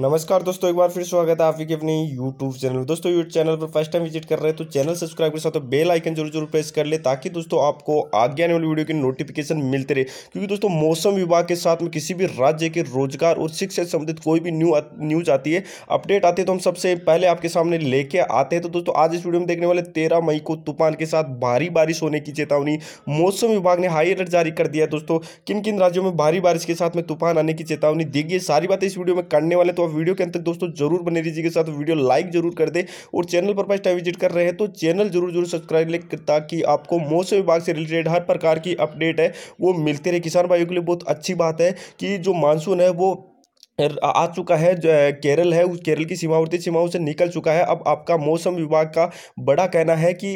नमस्कार दोस्तों एक बार फिर स्वागत है आप ही के अपने यूट्यूब चैनल में दोस्तों यूट्यूब चैनल पर फर्स्ट टाइम विजिट कर रहे हैं तो चैनल सब्सक्राइब के साथ तो बेल आइकन जरूर जरूर प्रेस कर ले ताकि दोस्तों आपको आगे आने वाली वीडियो की नोटिफिकेशन मिलते रहे क्योंकि दोस्तों मौसम विभाग के साथ में किसी भी राज्य के रोजगार और शिक्षा से संबंधित कोई भी न्यू न्यूज आती है अपडेट आती है तो हम सबसे पहले आपके सामने लेके आते हैं तो दोस्तों आज इस वीडियो में देखने वाले तेरह मई को तूफान के साथ भारी बारिश होने की चेतावनी मौसम विभाग ने हाई अलर्ट जारी कर दिया दोस्तों किन किन राज्यों में भारी बारिश के साथ में तूफान आने की चेतावनी दी गई सारी बातें इस वीडियो में करने वाले तो आप वीडियो के अंत तक दोस्तों जरूर बने रहिए साथ वीडियो लाइक जरूर कर दे और चैनल पर फर्स्ट टाइम विजिट कर रहे हैं तो चैनल जरूर जरूर सब्सक्राइब ताकि आपको मौसम विभाग से रिलेटेड हर प्रकार की अपडेट है वो मिलते रहे किसान भाइयों के लिए बहुत अच्छी बात है कि जो मानसून है वो आ चुका है जो केरल है उस केरल की सीमावर्ती सीमाओं से निकल चुका है अब आपका मौसम विभाग का बड़ा कहना है कि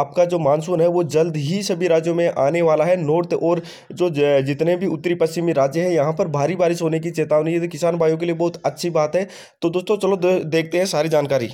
आपका जो मानसून है वो जल्द ही सभी राज्यों में आने वाला है नॉर्थ और जो जितने भी उत्तरी पश्चिमी राज्य हैं यहाँ पर भारी बारिश होने की चेतावनी है तो किसान भाइयों के लिए बहुत अच्छी बात है तो दोस्तों चलो देखते हैं सारी जानकारी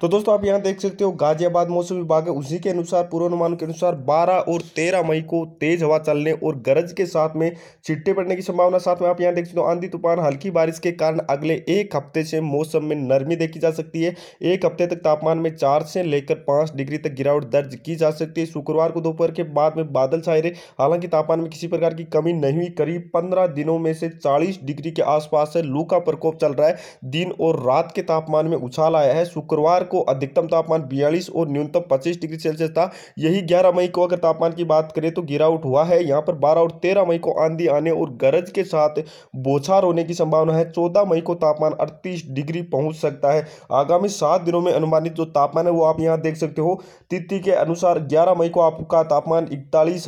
तो दोस्तों आप यहाँ देख सकते हो गाजियाबाद मौसम विभाग है उसी के अनुसार पूर्वानुमान के अनुसार बारह और तेरह मई को तेज हवा चलने और गरज के साथ में चिट्टे पड़ने की संभावना साथ में आप यहाँ देख सकते हो आंधी तूफान हल्की बारिश के कारण अगले एक हफ्ते से मौसम में नरमी देखी जा सकती है एक हफ्ते तक तापमान में चार से लेकर पांच डिग्री तक गिरावट दर्ज की जा सकती है शुक्रवार को दोपहर के बाद में बादल छाए रहे हालांकि तापमान में किसी प्रकार की कमी नहीं हुई करीब पंद्रह दिनों में से चालीस डिग्री के आसपास से लू का प्रकोप चल रहा है दिन और रात के तापमान में उछाल आया है शुक्रवार को अधिकतम तापमान बयालीस और न्यूनतम पच्चीस डिग्री सेल्सियस था यही ग्यारह मई को अगर तापमान की बात करें तो गिरावट हुआ है यहाँ पर बारह और तेरह मई को आंधी आने और गरज के साथ बोछार होने की संभावना संभावना है चौदह मई को तापमान अड़तीस डिग्री पहुंच सकता है आगामी सात दिनों में अनुमानित जो तापमान है वो आप यहाँ देख सकते हो तिथि के अनुसार ग्यारह मई को आपका तापमान इकतालीस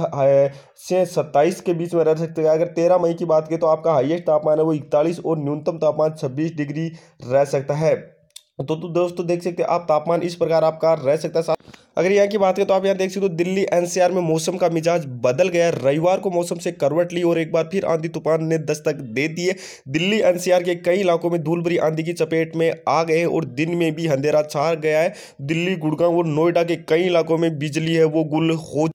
से सत्ताईस के बीच में रह सकता है अगर तेरह मई की बात करें तो आपका हाइएस्ट तापमान है वो इकतालीस और न्यूनतम तापमान छब्बीस डिग्री रह सकता है तो तो दोस्तों देख सकते हैं आप तापमान इस प्रकार आपका रह सकता है अगर यहाँ की बात करें तो आप यहाँ देख सकते हो दिल्ली एनसीआर में मौसम का मिजाज बदल गया रविवार को मौसम से करवट ली और एक बार फिर आंधी तूफान ने दस्तक दे दी है दिल्ली एनसीआर के कई इलाकों में धूल भरी आंधी की चपेट में आ गए और दिन में भी अंधेरा छा गया है दिल्ली गुड़गांव और नोएडा के कई इलाकों में बिजली है वो गुल हो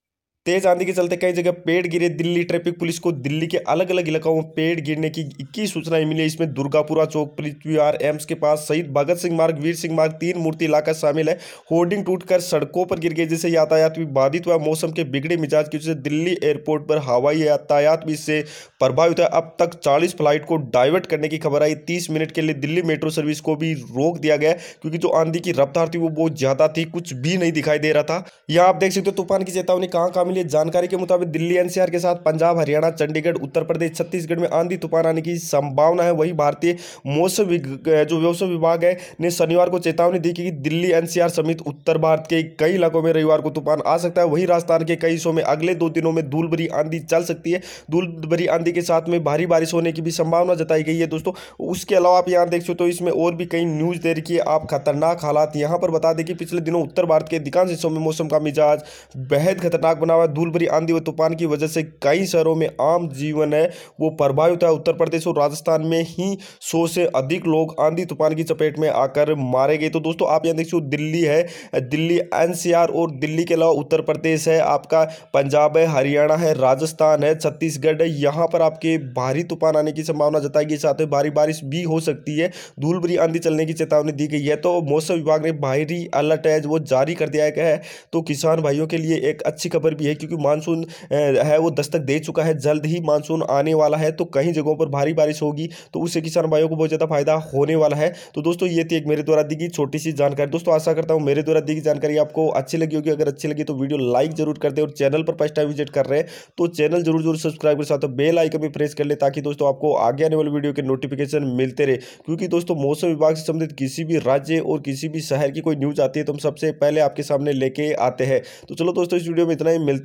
तेज आंधी के चलते कई जगह पेड़ गिरे दिल्ली ट्रैफिक पुलिस को दिल्ली के अलग अलग इलाकों में पेड़ गिरने की इक्कीस सूचनाएं मिली इसमें दुर्गापुरा चौक पृथ्वीवार एम्स के पास शहीद भगत सिंह मार्ग वीर सिंह मार्ग तीन मूर्ति इलाका शामिल है होर्डिंग टूटकर सड़कों पर गिर गई जिससे यातायात भी बाधित हुआ मौसम के बिगड़े मिजाज की वजह से दिल्ली एयरपोर्ट पर हवाई यातायात भी इससे प्रभावित है अब तक चालीस फ्लाइट को डाइवर्ट करने की खबर आई तीस मिनट के लिए दिल्ली मेट्रो सर्विस को भी रोक दिया गया क्योंकि जो आंधी की रफ्तार थी वो बहुत ज्यादा थी कुछ भी नहीं दिखाई दे रहा था यहाँ आप देख सकते हो तूफान की चेतावनी कहाँ कहाँ मिली जानकारी के मुताबिक दिल्ली एनसीआर के साथ पंजाब हरियाणा चंडीगढ़ उत्तर प्रदेश छत्तीसगढ़ में आंधी तूफान आने की संभावना है वहीं भारतीय मौसम जो मौसम विभाग है ने शनिवार को चेतावनी दी कि दिल्ली एनसीआर समेत उत्तर भारत के कई इलाकों में रविवार को तूफान आ सकता है वहीं राजस्थान के कई हिस्सों में अगले दो दिनों में धूल भरी आंधी चल सकती है धूल भरी आंधी के साथ में भारी बारिश होने की भी संभावना जताई गई है दोस्तों उसके अलावा आप यहाँ देख सकते हो तो इसमें और भी कई न्यूज़ दे रखी है आप खतरनाक हालात यहाँ पर बता दें कि पिछले दिनों उत्तर भारत के अधिकांश हिस्सों में मौसम का मिजाज बेहद खतरनाक बना हुआ बाद धूल भरी आंधी व तूफान की वजह से कई शहरों में आम जीवन है वो प्रभावित है उत्तर प्रदेश और राजस्थान में ही सौ से अधिक लोग आंधी तूफान की चपेट में आकर मारे गए तो दोस्तों आप यहाँ देख सकते हो दिल्ली है दिल्ली एनसीआर और दिल्ली के अलावा उत्तर प्रदेश है आपका पंजाब है हरियाणा है राजस्थान है छत्तीसगढ़ है यहाँ पर आपके भारी तूफान आने की संभावना जताई गई साथ ही भारी बारिश भी हो सकती है धूल भरी आंधी चलने की चेतावनी दी गई है तो मौसम विभाग ने भारी अलर्ट है वो जारी कर दिया गया है तो किसान भाइयों के लिए एक अच्छी खबर भी है क्योंकि मानसून है वो दस्तक दे चुका है जल्द ही मानसून आने वाला है तो कई जगहों पर भारी बारिश होगी तो उससे किसान भाइयों को बहुत ज़्यादा फायदा होने वाला है तो दोस्तों ये थी एक मेरे द्वारा दी गई छोटी सी जानकारी दोस्तों आशा करता हूँ मेरे द्वारा दी गई जानकारी आपको अच्छी लगी होगी अगर अच्छी लगी तो वीडियो लाइक जरूर कर दे और चैनल पर फर्स्ट टाइम विजिट कर रहे हैं तो चैनल जरूर जरूर सब्सक्राइब कर साथ बेल आइकन भी प्रेस कर ले ताकि दोस्तों आपको आगे आने वाली वीडियो के नोटिफिकेशन मिलते रहे क्योंकि दोस्तों मौसम विभाग से संबंधित किसी भी राज्य और किसी भी शहर की कोई न्यूज़ आती है तो हम सबसे पहले आपके सामने लेके आते हैं तो चलो दोस्तों इस वीडियो में इतना ही मिलते